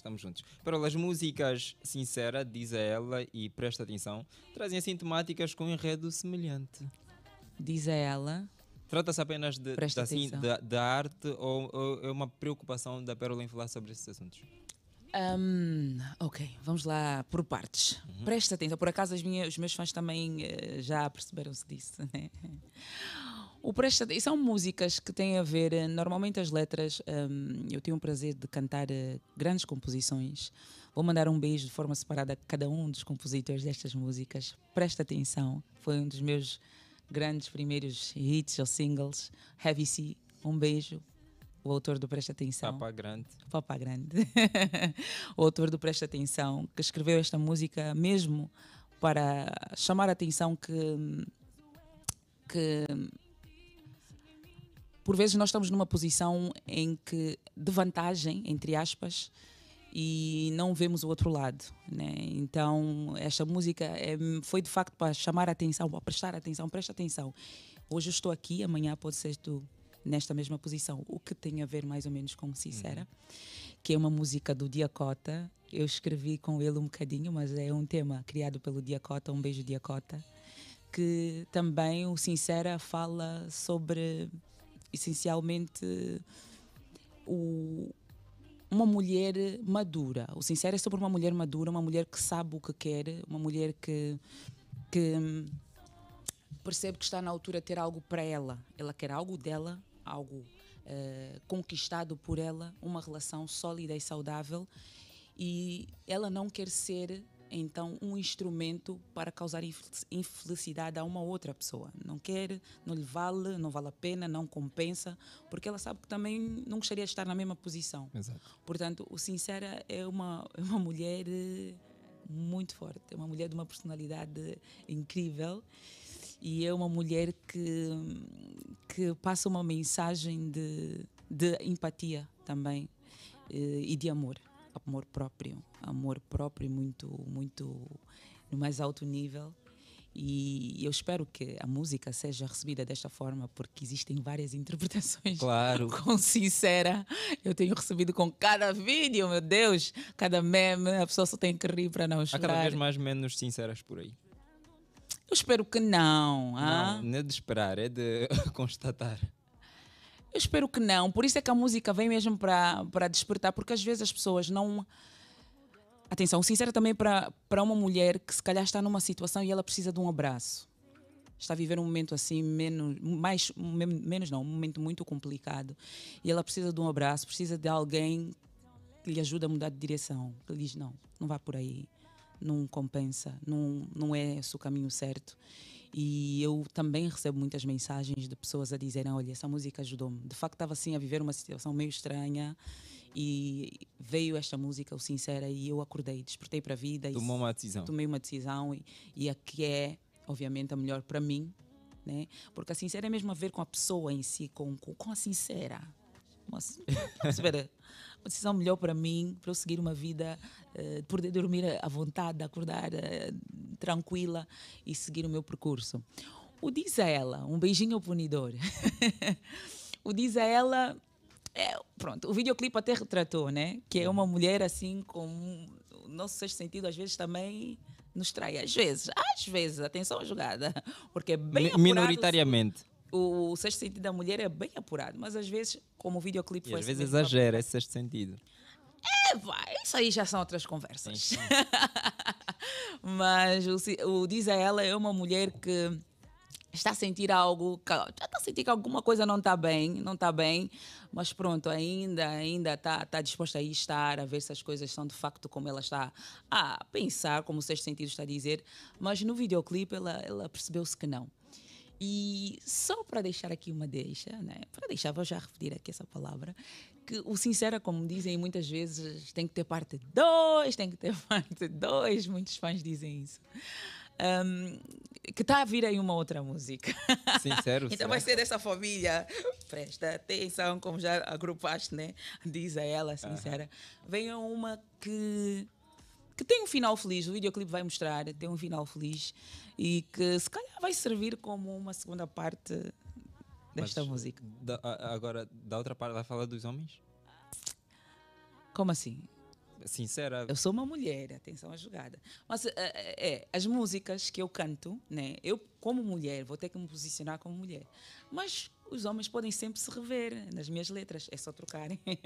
estamos juntos. as músicas sincera, diz a ela e presta atenção, trazem assim temáticas com enredo semelhante. Diz a ela. Trata-se apenas de, de assim, da, arte ou, é uma preocupação da Pérola em falar sobre esses assuntos? Um, ok, vamos lá por partes. Uhum. Presta atenção, por acaso minhas, os meus fãs também uh, já perceberam-se disso, né? O Presta... são músicas que têm a ver, eh, normalmente as letras, um, eu tenho o prazer de cantar eh, grandes composições. Vou mandar um beijo de forma separada a cada um dos compositores destas músicas. Presta atenção, foi um dos meus grandes primeiros hits ou singles. Heavy C, um beijo. O autor do Presta Atenção. Papa Grande. Papa Grande. o autor do Presta Atenção, que escreveu esta música mesmo para chamar a atenção que. que por vezes nós estamos numa posição em que de vantagem, entre aspas, e não vemos o outro lado, né? Então esta música é, foi de facto para chamar a atenção, para prestar atenção, presta atenção. Hoje eu estou aqui, amanhã pode ser tu nesta mesma posição, o que tem a ver mais ou menos com Sincera, uhum. que é uma música do Diacota. Eu escrevi com ele um bocadinho, mas é um tema criado pelo Diacota, um beijo Diacota, que também o Sincera fala sobre essencialmente o, uma mulher madura. O Sincero é sobre uma mulher madura, uma mulher que sabe o que quer, uma mulher que, que percebe que está na altura de ter algo para ela. Ela quer algo dela, algo uh, conquistado por ela, uma relação sólida e saudável. E ela não quer ser então um instrumento para causar infelicidade a uma outra pessoa. Não quer, não lhe vale, não vale a pena, não compensa, porque ela sabe que também não gostaria de estar na mesma posição. Exato. Portanto, o Sincera é uma, é uma mulher eh, muito forte, é uma mulher de uma personalidade incrível e é uma mulher que, que passa uma mensagem de, de empatia também eh, e de amor amor próprio, amor próprio muito, muito no mais alto nível. E eu espero que a música seja recebida desta forma, porque existem várias interpretações. Claro. Com sincera, eu tenho recebido com cada vídeo, meu Deus, cada meme, a pessoa só tem que rir para não chorar. Há cada vez mais menos sinceras por aí. Eu espero que não. Não, ah? não é de esperar, é de constatar. Eu espero que não. Por isso é que a música vem mesmo para despertar, porque às vezes as pessoas não. Atenção, sincera também para uma mulher que se calhar está numa situação e ela precisa de um abraço. Está a viver um momento assim, menos, mais, menos não, um momento muito complicado. E ela precisa de um abraço, precisa de alguém que lhe ajude a mudar de direção. Que lhe diz: não, não vá por aí não compensa, não, não é esse o caminho certo. E eu também recebo muitas mensagens de pessoas a dizerem: olha, essa música ajudou-me. De facto, estava assim a viver uma situação meio estranha e veio esta música, o Sincera, e eu acordei, despertei para a vida. Tomou uma decisão. Tomei uma decisão e, e a que é, obviamente, a melhor para mim, né? porque a Sincera é mesmo a ver com a pessoa em si, com, com, com a Sincera uma, uma decisão melhor para mim, para eu seguir uma vida, uh, poder dormir à vontade, acordar uh, tranquila e seguir o meu percurso. O diz a ela, um beijinho ao punidor. o diz a ela, é, pronto, o videoclipe até retratou, né? Que é uma mulher assim com um, o nosso sexto sentido às vezes também nos trai às vezes, às vezes, atenção jogada, porque é bem Mi Minoritariamente o, o sexto sentido da mulher é bem apurado, mas às vezes, como o videoclipe foi. Às vezes assim, exagera esse sexto sentido. É, vai, isso aí já são outras conversas. mas o, o Diz a Ela é uma mulher que está a sentir algo, já está a sentir que alguma coisa não está bem, não está bem, mas pronto, ainda ainda está tá disposta a estar, a ver se as coisas são de facto como ela está a pensar, como o sexto sentido está a dizer, mas no videoclipe ela, ela percebeu-se que não. E só para deixar aqui uma deixa, né? para deixar, vou já repetir aqui essa palavra, que o sincero, é como dizem muitas vezes, tem que ter parte 2, tem que ter parte 2, muitos fãs dizem isso. Um, que está a vir aí uma outra música. Sincero. então vai ser dessa família. Presta atenção, como já agrupaste, né? Diz a ela, sincera. Venha uma que que tem um final feliz, o videoclipe vai mostrar, tem um final feliz e que se calhar vai servir como uma segunda parte desta Mas, música. Da, agora, da outra parte, vai falar dos homens? Como assim? Sincera. Eu sou uma mulher, atenção à jogada. Mas é, as músicas que eu canto, né? Eu, como mulher, vou ter que me posicionar como mulher. Mas os homens podem sempre se rever nas minhas letras, é só trocarem.